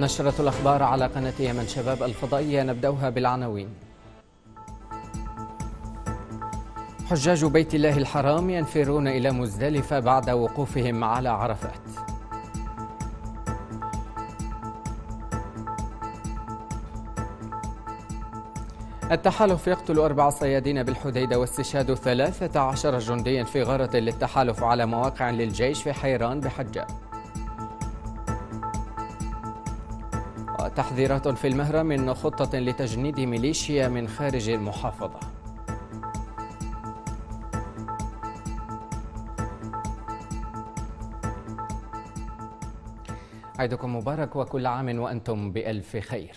نشرة الأخبار على قناة يمن شباب الفضائية نبدأها بالعناوين حجاج بيت الله الحرام ينفرون إلى مزدلفة بعد وقوفهم على عرفات التحالف يقتل أربع صيادين بالحديدة واستشهاد 13 جنديا في غارة للتحالف على مواقع للجيش في حيران بحجة تحذيرات في المهرة من خطة لتجنيد ميليشيا من خارج المحافظة عيدكم مبارك وكل عام وأنتم بألف خير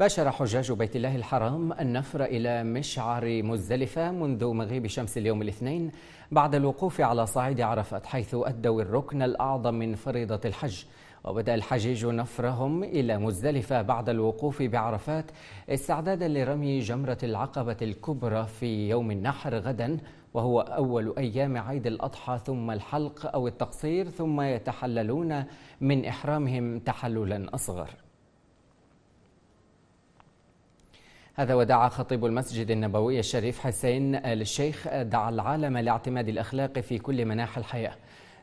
باشر حجاج بيت الله الحرام النفر إلى مشعر مزدلفة منذ مغيب شمس اليوم الاثنين بعد الوقوف على صعيد عرفات حيث أدوا الركن الأعظم من فريضة الحج وبدأ الحجيج نفرهم إلى مزدلفة بعد الوقوف بعرفات استعدادا لرمي جمرة العقبة الكبرى في يوم النحر غدا وهو أول أيام عيد الأضحى ثم الحلق أو التقصير ثم يتحللون من إحرامهم تحللا أصغر هذا ودعا خطيب المسجد النبوي الشريف حسين آل الشيخ دعا العالم لاعتماد الأخلاق في كل مناحي الحياة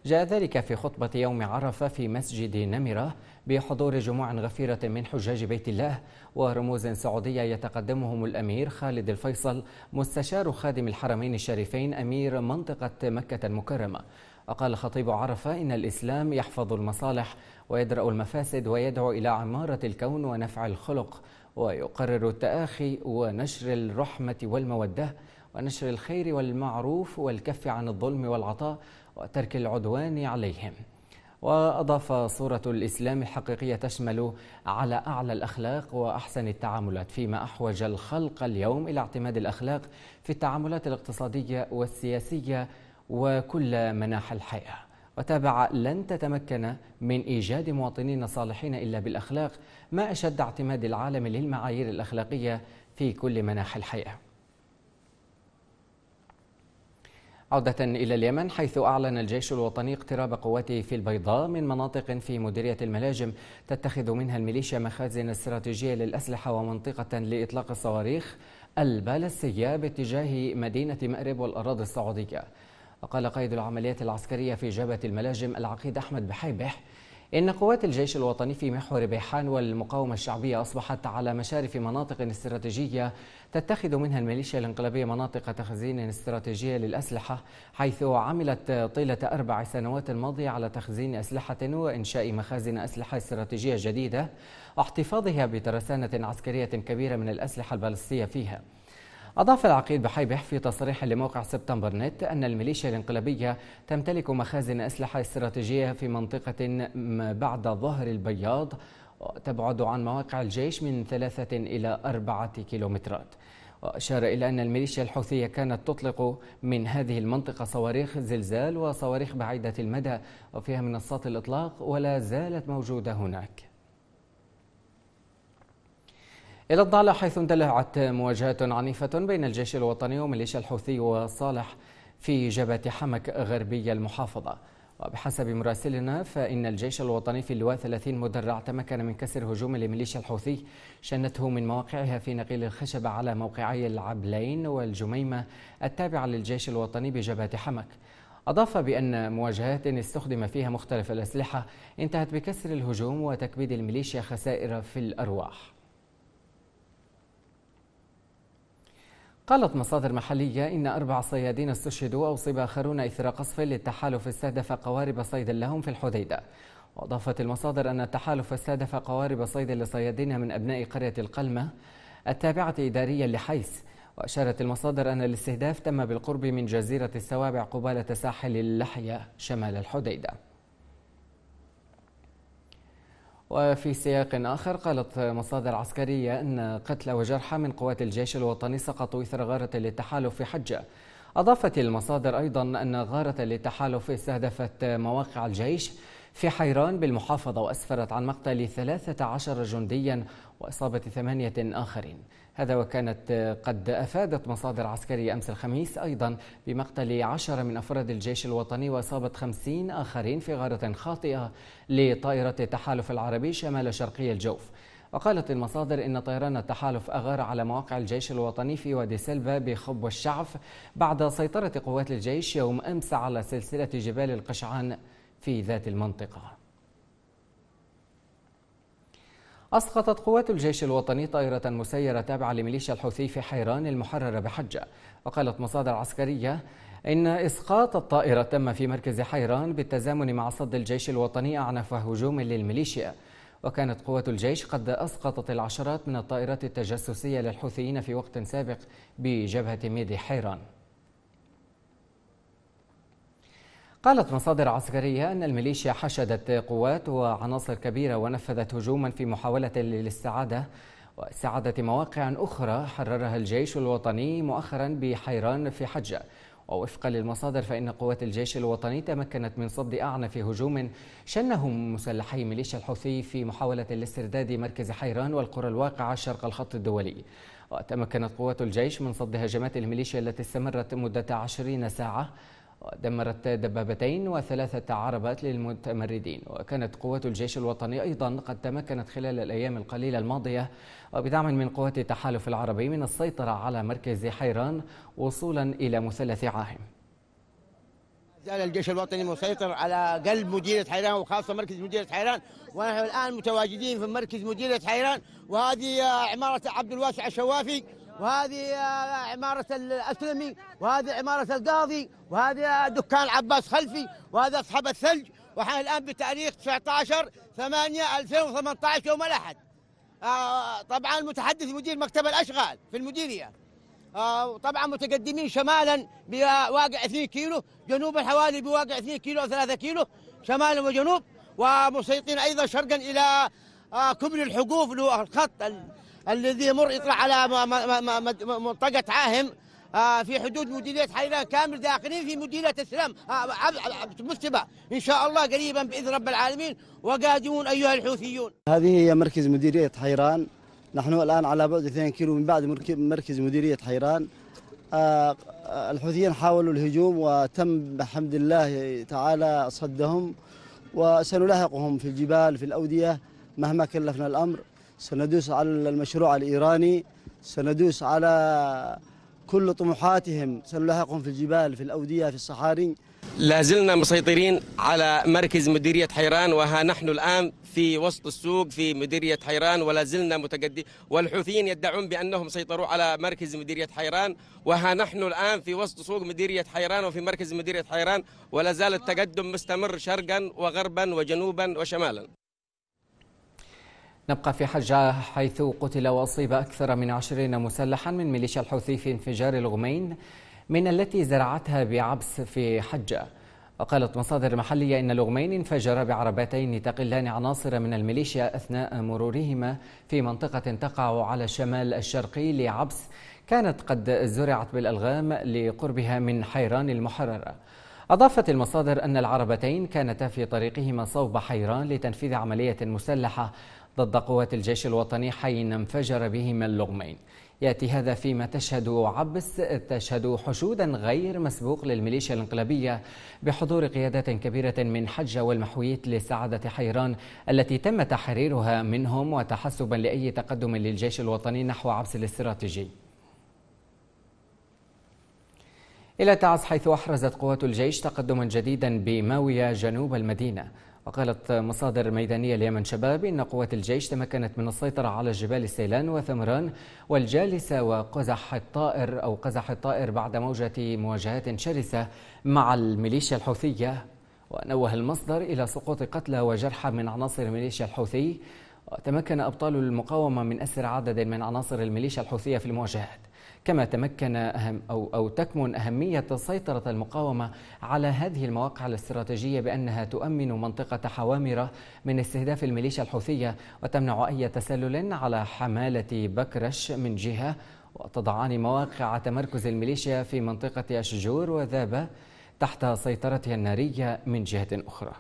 جاء ذلك في خطبة يوم عرفة في مسجد نمرة بحضور جموع غفيرة من حجاج بيت الله ورموز سعودية يتقدمهم الأمير خالد الفيصل مستشار خادم الحرمين الشريفين أمير منطقة مكة المكرمة وقال خطيب عرفة إن الإسلام يحفظ المصالح ويدرأ المفاسد ويدعو إلى عمارة الكون ونفع الخلق ويقرر التآخي ونشر الرحمة والمودة ونشر الخير والمعروف والكف عن الظلم والعطاء وترك العدوان عليهم وأضاف صورة الإسلام الحقيقية تشمل على أعلى الأخلاق وأحسن التعاملات فيما أحوج الخلق اليوم إلى اعتماد الأخلاق في التعاملات الاقتصادية والسياسية وكل مناحى الحياة وتابع لن تتمكن من إيجاد مواطنين صالحين إلا بالأخلاق ما أشد اعتماد العالم للمعايير الأخلاقية في كل مناحي الحياة عودة إلى اليمن حيث أعلن الجيش الوطني اقتراب قواته في البيضاء من مناطق في مديرية الملاجم تتخذ منها الميليشيا مخازن استراتيجية للأسلحة ومنطقة لإطلاق الصواريخ البالستية باتجاه مدينة مأرب والأراضي السعودية وقال قائد العمليات العسكرية في جبهة الملاجم العقيد أحمد بحيبح إن قوات الجيش الوطني في محور بيحان والمقاومة الشعبية أصبحت على مشارف مناطق استراتيجية تتخذ منها الميليشيا الانقلابية مناطق تخزين استراتيجية للأسلحة حيث عملت طيلة أربع سنوات الماضية على تخزين أسلحة وإنشاء مخازن أسلحة استراتيجية جديدة واحتفاظها بترسانة عسكرية كبيرة من الأسلحة البالستية فيها أضاف العقيد بحيبح في تصريح لموقع سبتمبر نت أن الميليشيا الانقلابية تمتلك مخازن أسلحة استراتيجية في منطقة بعد ظهر البياض تبعد عن مواقع الجيش من ثلاثة إلى أربعة كيلومترات وأشار إلى أن الميليشيا الحوثية كانت تطلق من هذه المنطقة صواريخ زلزال وصواريخ بعيدة المدى وفيها منصات الإطلاق ولا زالت موجودة هناك إلى الضالة حيث اندلعت مواجهات عنيفة بين الجيش الوطني وميليشيا الحوثي وصالح في جبهة حمك غربي المحافظة وبحسب مراسلنا فإن الجيش الوطني في اللواء 30 مدرع تمكن من كسر هجوم لميليشيا الحوثي شنته من مواقعها في نقيل الخشب على موقعي العبلين والجميمة التابعة للجيش الوطني بجبهة حمك أضاف بأن مواجهات استخدم فيها مختلف الأسلحة انتهت بكسر الهجوم وتكبيد الميليشيا خسائر في الأرواح قالت مصادر محلية إن أربع صيادين استشهدوا وأصيب آخرون إثر قصف للتحالف استهدف قوارب صيد لهم في الحديدة وأضافت المصادر أن التحالف استهدف قوارب صيد لصيادين من أبناء قرية القلمة التابعة إداريا لحيس وأشارت المصادر أن الاستهداف تم بالقرب من جزيرة السوابع قبالة ساحل اللحية شمال الحديدة وفي سياق آخر قالت مصادر عسكرية أن قتلى وجرحى من قوات الجيش الوطني سقطوا إثر غارة للتحالف في حجة أضافت المصادر أيضا أن غارة للتحالف استهدفت مواقع الجيش في حيران بالمحافظة وأسفرت عن مقتل 13 جنديا وإصابة ثمانية آخرين هذا وكانت قد أفادت مصادر عسكرية أمس الخميس أيضا بمقتل عشرة من أفراد الجيش الوطني وإصابة خمسين آخرين في غارة خاطئة لطائرة التحالف العربي شمال شرقي الجوف وقالت المصادر إن طيران التحالف أغار على مواقع الجيش الوطني في وادي سلبا بخب الشعف بعد سيطرة قوات الجيش يوم أمس على سلسلة جبال القشعان في ذات المنطقة أسقطت قوات الجيش الوطني طائرة مسيرة تابعة لميليشيا الحوثي في حيران المحررة بحجة وقالت مصادر عسكرية إن إسقاط الطائرة تم في مركز حيران بالتزامن مع صد الجيش الوطني أعنف هجوم للميليشيا وكانت قوات الجيش قد أسقطت العشرات من الطائرات التجسسية للحوثيين في وقت سابق بجبهة ميدي حيران قالت مصادر عسكرية أن الميليشيا حشدت قوات وعناصر كبيرة ونفذت هجوما في محاولة للاستعادة واستعادة مواقع أخرى حررها الجيش الوطني مؤخرا بحيران في حجة ووفقا للمصادر فإن قوات الجيش الوطني تمكنت من صد أعنف هجوم شنه مسلحي ميليشيا الحوثي في محاولة لاسترداد مركز حيران والقرى الواقعة شرق الخط الدولي وتمكنت قوات الجيش من صد هجمات الميليشيا التي استمرت مدة عشرين ساعة ودمرت دبابتين وثلاثة عربات للمتمردين وكانت قوات الجيش الوطني أيضا قد تمكنت خلال الأيام القليلة الماضية وبدعم من قوات التحالف العربي من السيطرة على مركز حيران وصولا إلى مثلث عاهم زال الجيش الوطني مسيطر على قلب مديرة حيران وخاصة مركز مديرة حيران ونحن الآن متواجدين في مركز مديرة حيران وهذه عمارة عبد الواسع الشوافي وهذه آه، عمارة الأسلمي وهذه عمارة القاضي وهذه آه، دكان عباس خلفي وهذا أصحاب الثلج ونحن الآن بتاريخ 19 8 2018 يوم الأحد آه، طبعا المتحدث مدير مكتب الأشغال في المديرية طبعا وطبعا متقدمين شمالا بواقع 2 كيلو جنوبا حوالي بواقع 2 كيلو أو 3 كيلو شمالا وجنوب ومسيطرين أيضا شرقا إلى كبر كبل الحقوف اللي هو الخط الذي يمر يطلع على منطقه عاهم آه، في حدود مديريه حينا كامل داخلين في مديريه السلام آه، مستبى ان شاء الله قريبا باذن رب العالمين وقادمون ايها الحوثيون. هذه هي مركز مديريه حيران نحن الان على بعد 2 كيلو من بعد مركز مديريه حيران آه، الحوثيين حاولوا الهجوم وتم بحمد الله تعالى صدهم وسنلاحقهم في الجبال في الاوديه مهما كلفنا الامر سندوس على المشروع الإيراني سندوس على كل طموحاتهم سنلاحقهم في الجبال في الأودية في الصحاري لا زلنا مسيطرين على مركز مديرية حيران وها نحن الآن في وسط السوق في مديرية حيران ولا زلنا متقدمين والحوثيين يدعون بأنهم سيطروا على مركز مديرية حيران وها نحن الآن في وسط سوق مديرية حيران وفي مركز مديرية حيران ولا زال التقدم مستمر شرقا وغربا وجنوبا وشمالا نبقى في حجة حيث قتل وأصيب أكثر من عشرين مسلحا من ميليشيا الحوثي في انفجار الغمين من التي زرعتها بعبس في حجة وقالت مصادر محلية إن الغمين انفجر بعربتين تقلان عناصر من الميليشيا أثناء مرورهما في منطقة تقع على الشمال الشرقي لعبس كانت قد زرعت بالألغام لقربها من حيران المحررة أضافت المصادر أن العربتين كانتا في طريقهما صوب حيران لتنفيذ عملية مسلحة ضد قوات الجيش الوطني حين انفجر بهما اللغمين يأتي هذا فيما تشهد عبس تشهد حشودا غير مسبوق للميليشيا الانقلابية بحضور قيادات كبيرة من حجة والمحويت لسعادة حيران التي تم تحريرها منهم وتحسبا لأي تقدم للجيش الوطني نحو عبس الاستراتيجي إلى تعز حيث أحرزت قوات الجيش تقدما جديدا بماوية جنوب المدينة وقالت مصادر ميدانية اليمن شباب إن قوات الجيش تمكنت من السيطرة على جبال السيلان وثمران والجالسة وقزح الطائر أو قزح الطائر بعد موجة مواجهات شرسة مع الميليشيا الحوثية ونوه المصدر إلى سقوط قتلى وجرحى من عناصر الميليشيا الحوثي وتمكن أبطال المقاومة من أسر عدد من عناصر الميليشيا الحوثية في المواجهات كما تمكن أهم أو, أو تكمن أهمية سيطرة المقاومة على هذه المواقع الاستراتيجية بأنها تؤمن منطقة حوامرة من استهداف الميليشيا الحوثية وتمنع أي تسلل على حمالة بكرش من جهة وتضعان مواقع تمركز الميليشيا في منطقة أشجور وذابة تحت سيطرتها النارية من جهة أخرى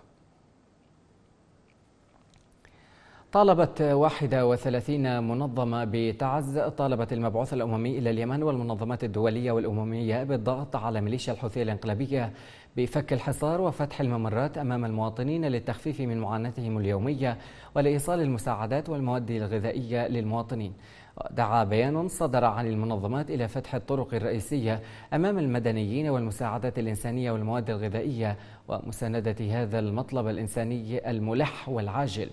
طالبت 31 منظمة بتعز طالبت المبعوث الأممي إلى اليمن والمنظمات الدولية والأممية بالضغط على ميليشيا الحوثية الإنقلابية بفك الحصار وفتح الممرات أمام المواطنين للتخفيف من معاناتهم اليومية ولإيصال المساعدات والمواد الغذائية للمواطنين دعا بيان صدر عن المنظمات إلى فتح الطرق الرئيسية أمام المدنيين والمساعدات الإنسانية والمواد الغذائية ومساندة هذا المطلب الإنساني الملح والعاجل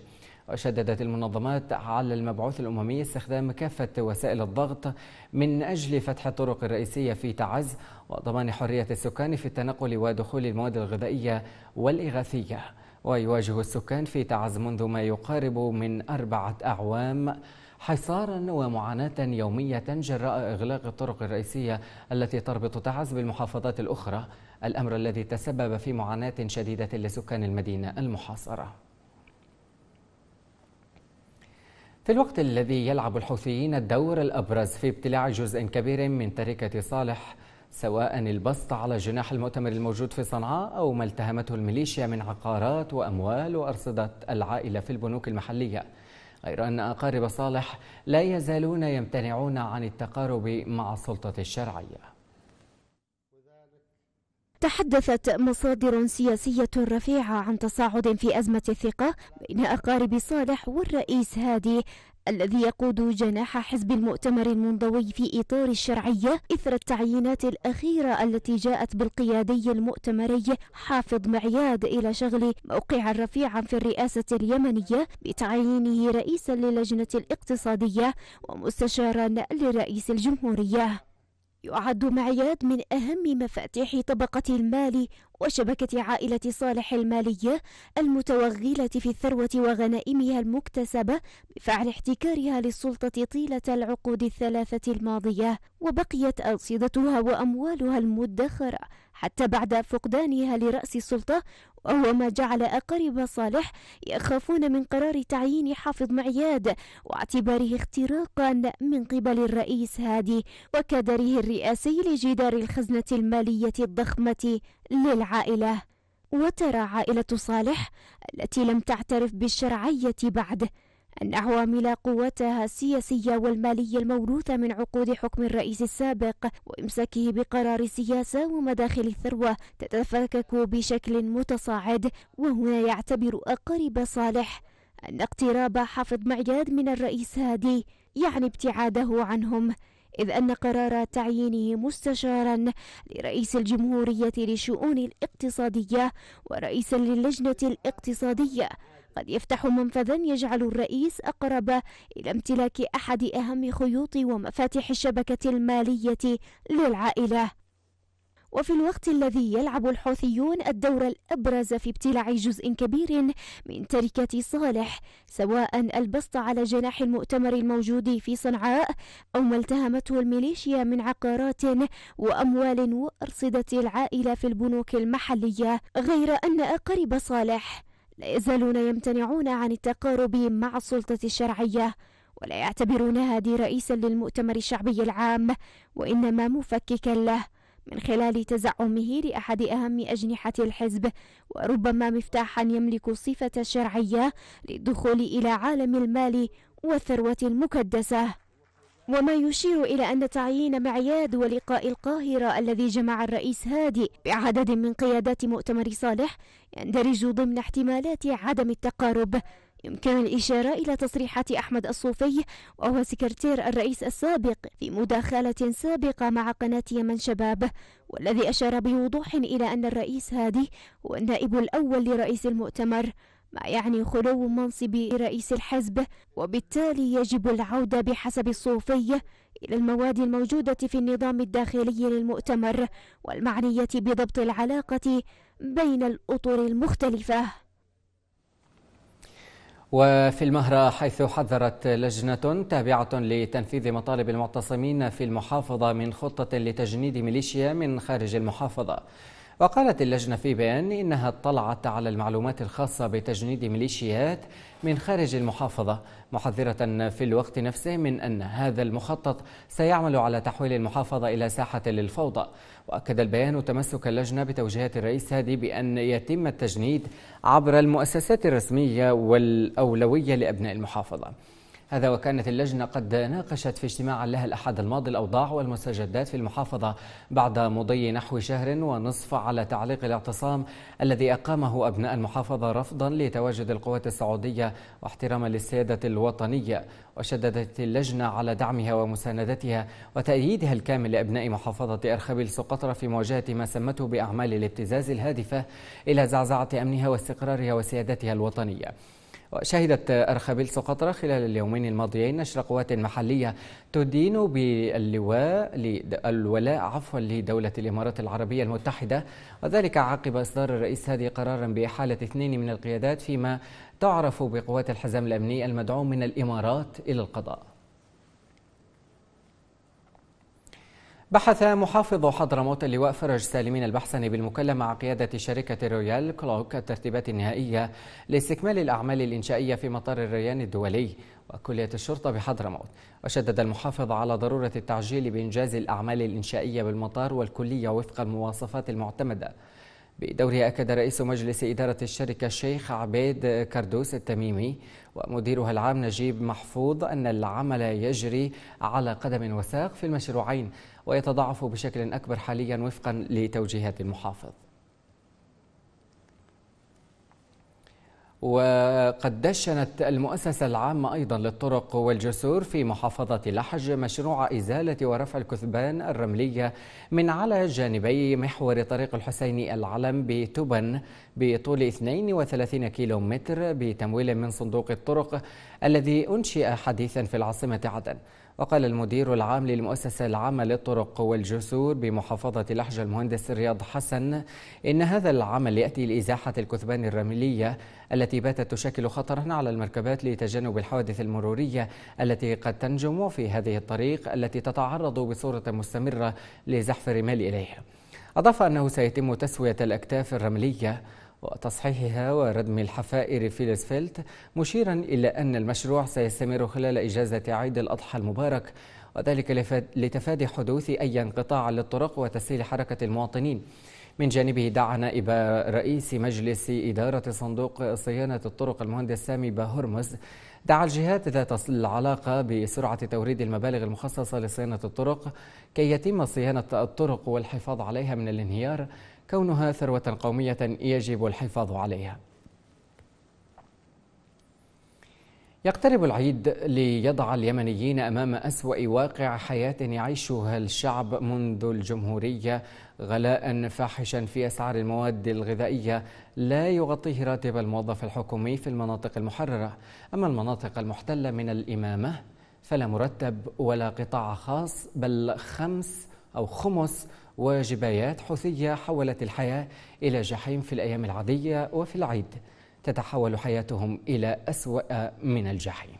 وشددت المنظمات على المبعوث الأممي استخدام كافة وسائل الضغط من أجل فتح الطرق الرئيسية في تعز وضمان حرية السكان في التنقل ودخول المواد الغذائية والإغاثية ويواجه السكان في تعز منذ ما يقارب من أربعة أعوام حصارا ومعاناة يومية جراء إغلاق الطرق الرئيسية التي تربط تعز بالمحافظات الأخرى الأمر الذي تسبب في معاناة شديدة لسكان المدينة المحاصرة في الوقت الذي يلعب الحوثيين الدور الأبرز في ابتلاع جزء كبير من تركة صالح سواء البسط على جناح المؤتمر الموجود في صنعاء أو ما التهمته الميليشيا من عقارات وأموال وأرصدة العائلة في البنوك المحلية غير أن أقارب صالح لا يزالون يمتنعون عن التقارب مع السلطة الشرعية تحدثت مصادر سياسية رفيعة عن تصاعد في أزمة الثقة بين أقارب صالح والرئيس هادي الذي يقود جناح حزب المؤتمر المنضوي في إطار الشرعية إثر التعيينات الأخيرة التي جاءت بالقيادي المؤتمري حافظ معياد إلى شغل موقعا رفيعا في الرئاسة اليمنية بتعيينه رئيسا للجنة الاقتصادية ومستشارا لرئيس الجمهورية يعد معياد من أهم مفاتيح طبقة المال وشبكة عائلة صالح المالية المتوغلة في الثروة وغنائمها المكتسبة بفعل احتكارها للسلطة طيلة العقود الثلاثة الماضية وبقيت أرصدتها وأموالها المدخرة حتى بعد فقدانها لرأس السلطة وهو ما جعل أقارب صالح يخافون من قرار تعيين حافظ معياد واعتباره اختراقا من قبل الرئيس هادي وكدره الرئاسي لجدار الخزنة المالية الضخمة للعائلة وترى عائلة صالح التي لم تعترف بالشرعية بعد أن عمل قوتها السياسية والمالية الموروثة من عقود حكم الرئيس السابق وإمساكه بقرار السياسة ومداخل الثروة تتفكك بشكل متصاعد وهنا يعتبر أقارب صالح أن اقتراب حافظ معياد من الرئيس هادي يعني ابتعاده عنهم إذ أن قرار تعيينه مستشارا لرئيس الجمهورية للشؤون الاقتصادية ورئيسا للجنة الاقتصادية قد يفتح منفذا يجعل الرئيس أقرب إلى امتلاك أحد أهم خيوط ومفاتح الشبكة المالية للعائلة وفي الوقت الذي يلعب الحوثيون الدور الأبرز في ابتلاع جزء كبير من تركة صالح سواء البسط على جناح المؤتمر الموجود في صنعاء أو ما التهمته الميليشيا من عقارات وأموال وأرصدة العائلة في البنوك المحلية غير أن أقرب صالح لا يزالون يمتنعون عن التقارب مع السلطة الشرعية ولا يعتبرون هادي رئيسا للمؤتمر الشعبي العام وإنما مفككا له من خلال تزعمه لأحد أهم أجنحة الحزب وربما مفتاحا يملك صفة شرعية للدخول إلى عالم المال والثروة المكدسة وما يشير إلى أن تعيين معياد ولقاء القاهرة الذي جمع الرئيس هادي بعدد من قيادات مؤتمر صالح يندرج ضمن احتمالات عدم التقارب يمكن الإشارة إلى تصريحات أحمد الصوفي وهو سكرتير الرئيس السابق في مداخلة سابقة مع قناة يمن شباب والذي أشار بوضوح إلى أن الرئيس هادي هو النائب الأول لرئيس المؤتمر ما يعني خلو منصب رئيس الحزب وبالتالي يجب العودة بحسب الصوفية إلى المواد الموجودة في النظام الداخلي للمؤتمر والمعنية بضبط العلاقة بين الأطر المختلفة وفي المهرة حيث حذرت لجنة تابعة لتنفيذ مطالب المعتصمين في المحافظة من خطة لتجنيد ميليشيا من خارج المحافظة وقالت اللجنة في بيان إنها اطلعت على المعلومات الخاصة بتجنيد ميليشيات من خارج المحافظة محذرة في الوقت نفسه من أن هذا المخطط سيعمل على تحويل المحافظة إلى ساحة للفوضى وأكد البيان تمسك اللجنة بتوجيهات الرئيس هادي بأن يتم التجنيد عبر المؤسسات الرسمية والأولوية لأبناء المحافظة هذا وكانت اللجنة قد ناقشت في اجتماع لها الأحد الماضي الأوضاع والمستجدات في المحافظة بعد مضي نحو شهر ونصف على تعليق الاعتصام الذي أقامه أبناء المحافظة رفضا لتواجد القوات السعودية واحتراما للسيادة الوطنية وشددت اللجنة على دعمها ومساندتها وتأييدها الكامل لأبناء محافظة أرخبيل سقطرى في مواجهة ما سمته بأعمال الابتزاز الهادفة إلى زعزعة أمنها واستقرارها وسيادتها الوطنية شهدت أرخبيل سقطرى خلال اليومين الماضيين نشر قوات محلية تدين باللواء الولاء عفوا لدولة الإمارات العربية المتحدة وذلك عقب إصدار الرئيس هادي قرارا بإحالة اثنين من القيادات فيما تعرف بقوات الحزام الأمني المدعوم من الإمارات إلى القضاء بحث محافظ حضرموت اللواء فرج سالمين البحسني بالمكلم مع قيادة شركة رويال كلوك الترتيبات النهائية لاستكمال الأعمال الإنشائية في مطار الريان الدولي وكلية الشرطة بحضرموت وشدد المحافظ على ضرورة التعجيل بإنجاز الأعمال الإنشائية بالمطار والكلية وفق المواصفات المعتمدة بدوره أكد رئيس مجلس إدارة الشركة الشيخ عبيد كردوس التميمي ومديرها العام نجيب محفوظ أن العمل يجري على قدم وساق في المشروعين ويتضاعف بشكل أكبر حاليا وفقا لتوجيهات المحافظ وقد دشنت المؤسسة العامة أيضا للطرق والجسور في محافظة لحج مشروع إزالة ورفع الكثبان الرملية من على جانبي محور طريق الحسين العلم بتبن بطول 32 كيلو متر بتمويل من صندوق الطرق الذي أنشئ حديثا في العاصمة عدن وقال المدير العام للمؤسسة العامة للطرق والجسور بمحافظة لحج المهندس رياض حسن إن هذا العمل يأتي لإزاحة الكثبان الرملية التي باتت تشكل خطرا على المركبات لتجنب الحوادث المرورية التي قد تنجم في هذه الطريق التي تتعرض بصورة مستمرة لزحف الرمال إليها أضاف أنه سيتم تسوية الأكتاف الرملية وتصحيحها وردم الحفائر في الاسفلت مشيرا إلى أن المشروع سيستمر خلال إجازة عيد الأضحى المبارك وذلك لتفادي حدوث أي انقطاع للطرق وتسهيل حركة المواطنين من جانبه دعا نائب رئيس مجلس إدارة صندوق صيانة الطرق المهندس سامي باهرمز دعا الجهات ذات العلاقة بسرعة توريد المبالغ المخصصة لصيانة الطرق كي يتم صيانة الطرق والحفاظ عليها من الانهيار كونها ثروة قومية يجب الحفاظ عليها يقترب العيد ليضع اليمنيين امام اسوا واقع حياه يعيشها الشعب منذ الجمهوريه غلاء فاحشا في اسعار المواد الغذائيه لا يغطيه راتب الموظف الحكومي في المناطق المحرره اما المناطق المحتله من الامامه فلا مرتب ولا قطاع خاص بل خمس أو خمس وجبايات حوثية حولت الحياة إلى جحيم في الأيام العادية وفي العيد تتحول حياتهم إلى أسوأ من الجحيم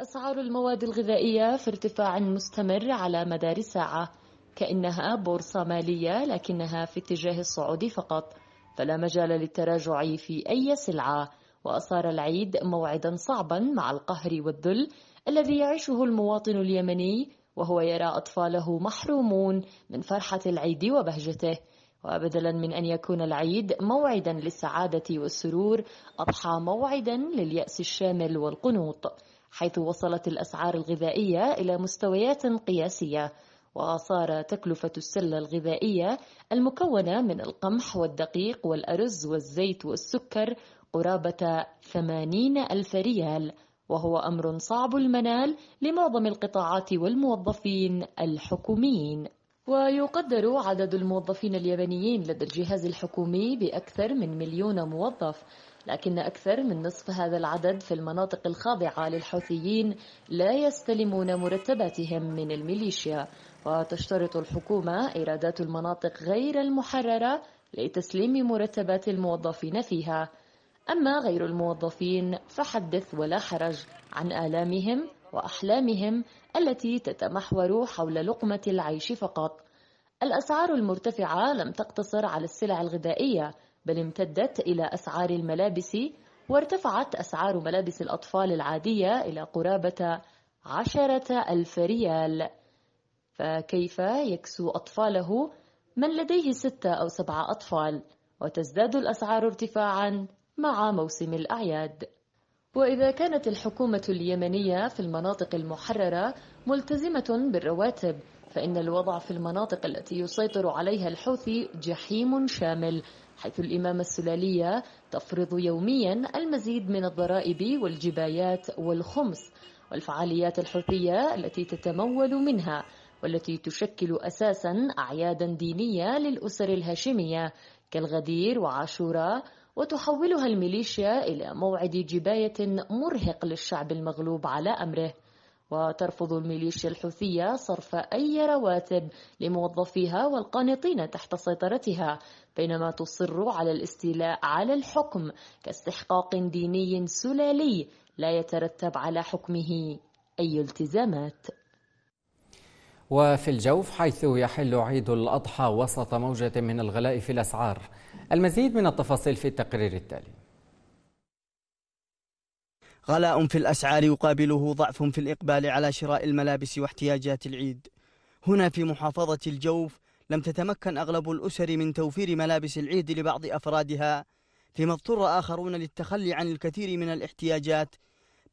أسعار المواد الغذائية في ارتفاع مستمر على مدار ساعة كأنها بورصة مالية لكنها في اتجاه الصعود فقط فلا مجال للتراجع في أي سلعة وأصار العيد موعدا صعبا مع القهر والذل الذي يعيشه المواطن اليمني وهو يرى أطفاله محرومون من فرحة العيد وبهجته وبدلا من أن يكون العيد موعدا للسعادة والسرور أضحى موعدا لليأس الشامل والقنوط حيث وصلت الأسعار الغذائية إلى مستويات قياسية وصار تكلفة السلة الغذائية المكونة من القمح والدقيق والأرز والزيت والسكر قرابة 80 ألف ريال وهو أمر صعب المنال لمعظم القطاعات والموظفين الحكوميين ويقدر عدد الموظفين اليابانيين لدى الجهاز الحكومي بأكثر من مليون موظف لكن أكثر من نصف هذا العدد في المناطق الخاضعة للحوثيين لا يستلمون مرتباتهم من الميليشيا وتشترط الحكومة إيرادات المناطق غير المحررة لتسليم مرتبات الموظفين فيها أما غير الموظفين فحدث ولا حرج عن آلامهم وأحلامهم التي تتمحور حول لقمة العيش فقط. الأسعار المرتفعة لم تقتصر على السلع الغذائية بل امتدت إلى أسعار الملابس وارتفعت أسعار ملابس الأطفال العادية إلى قرابة عشرة ألف ريال فكيف يكسو أطفاله من لديه ستة أو سبعة أطفال وتزداد الأسعار ارتفاعا مع موسم الأعياد وإذا كانت الحكومة اليمنية في المناطق المحررة ملتزمة بالرواتب فإن الوضع في المناطق التي يسيطر عليها الحوثي جحيم شامل حيث الإمامة السلالية تفرض يوميا المزيد من الضرائب والجبايات والخمس والفعاليات الحوثية التي تتمول منها والتي تشكل أساسا أعيادا دينية للأسر الهاشمية كالغدير وعاشوراء وتحولها الميليشيا إلى موعد جباية مرهق للشعب المغلوب على أمره وترفض الميليشيا الحوثية صرف أي رواتب لموظفيها والقانطين تحت سيطرتها بينما تصر على الاستيلاء على الحكم كاستحقاق ديني سلالي لا يترتب على حكمه أي التزامات وفي الجوف حيث يحل عيد الأضحى وسط موجة من الغلاء في الأسعار المزيد من التفاصيل في التقرير التالي غلاء في الأسعار يقابله ضعف في الإقبال على شراء الملابس واحتياجات العيد هنا في محافظة الجوف لم تتمكن أغلب الأسر من توفير ملابس العيد لبعض أفرادها فيما اضطر آخرون للتخلي عن الكثير من الاحتياجات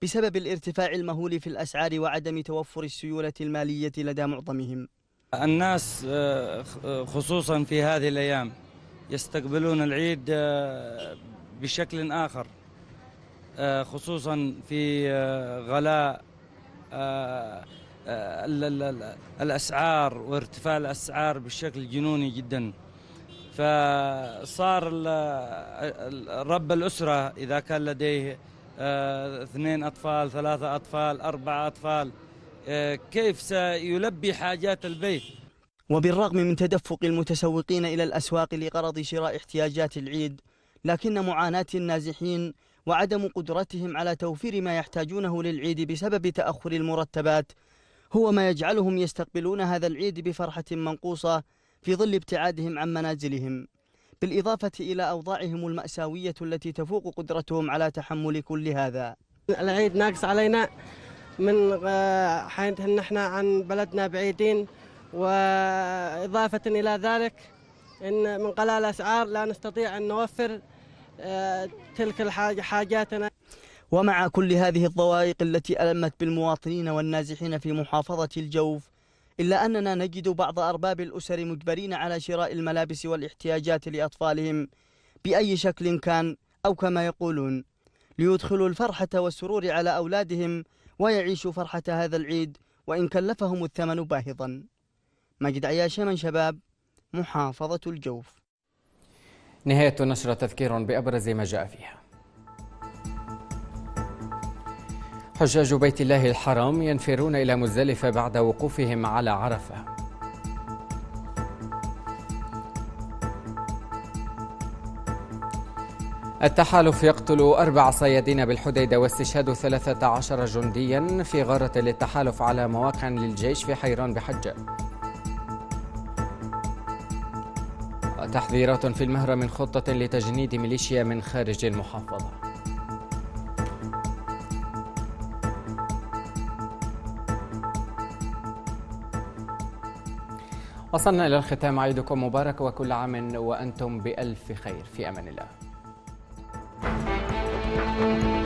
بسبب الارتفاع المهول في الأسعار وعدم توفر السيولة المالية لدى معظمهم الناس آه، آه، خصوصا في هذه الأيام يستقبلون العيد آه، بشكل آخر آه، خصوصا في آه، غلاء الأسعار وارتفاع الأسعار بشكل جنوني جدا فصار رب الأسرة إذا كان لديه اثنين أطفال ثلاثة أطفال أربعة أطفال كيف سيلبي حاجات البيت وبالرغم من تدفق المتسوقين إلى الأسواق لغرض شراء احتياجات العيد لكن معاناة النازحين وعدم قدرتهم على توفير ما يحتاجونه للعيد بسبب تأخر المرتبات هو ما يجعلهم يستقبلون هذا العيد بفرحة منقوصة في ظل ابتعادهم عن منازلهم بالإضافة إلى أوضاعهم المأساوية التي تفوق قدرتهم على تحمل كل هذا العيد ناقص علينا من آه، حين نحن عن بلدنا بعيدين وإضافة إلى ذلك إن من قلال الأسعار لا نستطيع أن نوفر آه، تلك حاجاتنا ومع كل هذه الضوائق التي ألمت بالمواطنين والنازحين في محافظة الجوف إلا أننا نجد بعض أرباب الأسر مجبرين على شراء الملابس والاحتياجات لأطفالهم بأي شكل كان أو كما يقولون ليدخلوا الفرحة والسرور على أولادهم ويعيشوا فرحة هذا العيد وإن كلفهم الثمن باهظاً مجد عياش من شباب محافظة الجوف نهاية النشرة تذكير بأبرز ما جاء فيها حجاج بيت الله الحرام ينفرون إلى مزدلفة بعد وقوفهم على عرفة التحالف يقتل أربع صيادين بالحديدة واستشهاد 13 جنديا في غارة للتحالف على مواقع للجيش في حيران بحجة وتحذيرات في المهرة من خطة لتجنيد ميليشيا من خارج المحافظة وصلنا إلى الختام عيدكم مبارك وكل عام وأنتم بألف خير في أمان الله